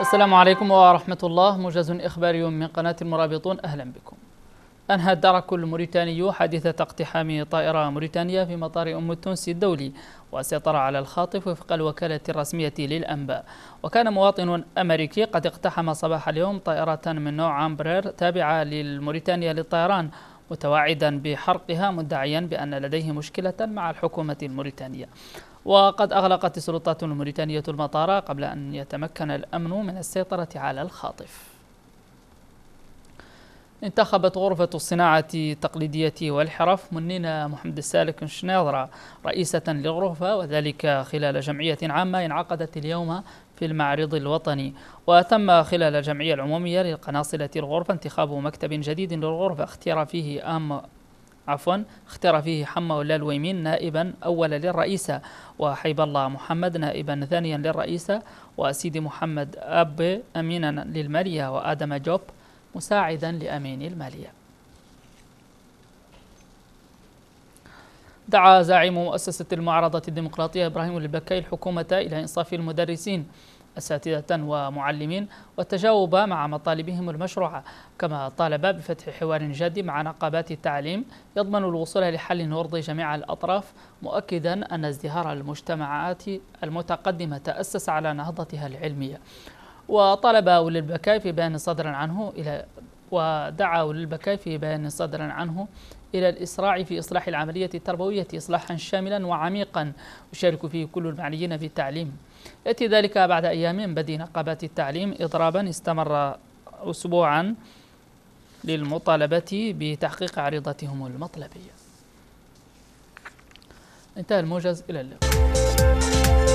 السلام عليكم ورحمة الله موجز إخباري من قناة المرابطون أهلا بكم أنهى الدرك الموريتاني حادثة اقتحام طائرة موريتانية في مطار أم التونسي الدولي وسيطر على الخاطف وفق الوكالة الرسمية للأنباء وكان مواطن أمريكي قد اقتحم صباح اليوم طائرة من نوع أمبرير تابعة للموريتانيا للطيران متواعدا بحرقها مدعيا بأن لديه مشكلة مع الحكومة الموريتانية وقد أغلقت السلطات الموريتانية المطار قبل أن يتمكن الأمن من السيطرة على الخاطف انتخبت غرفة الصناعة التقليدية والحرف منينا محمد السالك شنيضرة رئيسة للغرفة وذلك خلال جمعية عامة انعقدت اليوم في المعرض الوطني وتم خلال الجمعية العمومية للقناصلة الغرفة انتخاب مكتب جديد للغرفة اختير فيه أم عفوا اختار فيه حمى اللويمين نائبا أولا للرئيسة وحيب الله محمد نائبا ثانيا للرئيسة وسيدي محمد أب أمينا للمالية وآدم جوب مساعدا لأمين المالية دعا زعيم مؤسسة المعارضة الديمقراطية إبراهيم البكاي الحكومة إلى إنصاف المدرسين أساتذة ومعلمين والتجاوب مع مطالبهم المشروعة كما طالب بفتح حوار جدي مع نقابات التعليم يضمن الوصول لحل يرضي جميع الأطراف مؤكدا أن ازدهار المجتمعات المتقدمة تأسس على نهضتها العلمية وطلب أولي البكاء في بيان صدر عنه إلى ودعوا للبكاء في بيان صدر عنه إلى الإسراع في إصلاح العملية التربوية إصلاحا شاملا وعميقا يشارك فيه كل المعنيين في التعليم يأتي ذلك بعد أيام بدء نقابات التعليم إضرابا استمر أسبوعا للمطالبة بتحقيق عريضتهم المطلبية انتهى الموجز إلى اللقاء